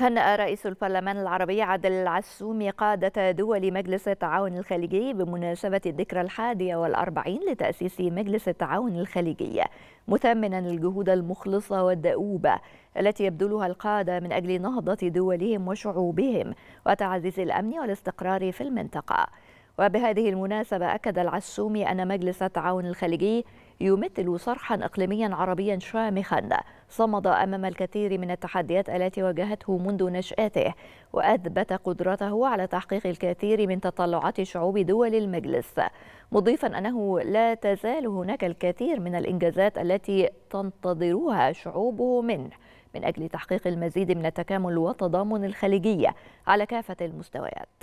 هنأ رئيس البرلمان العربي عادل العسومي قادة دول مجلس التعاون الخليجي بمناسبة الذكرى الحادية والأربعين لتأسيس مجلس التعاون الخليجي مثمنا الجهود المخلصة والدؤوبة التي يبذلها القادة من أجل نهضة دولهم وشعوبهم وتعزيز الأمن والاستقرار في المنطقة وبهذه المناسبة أكد العسومي أن مجلس التعاون الخليجي يمثل صرحا إقليميا عربيا شامخا صمد أمام الكثير من التحديات التي واجهته منذ نشأته وأثبت قدرته على تحقيق الكثير من تطلعات شعوب دول المجلس مضيفا أنه لا تزال هناك الكثير من الإنجازات التي تنتظرها شعوبه منه من أجل تحقيق المزيد من التكامل والتضامن الخليجية على كافة المستويات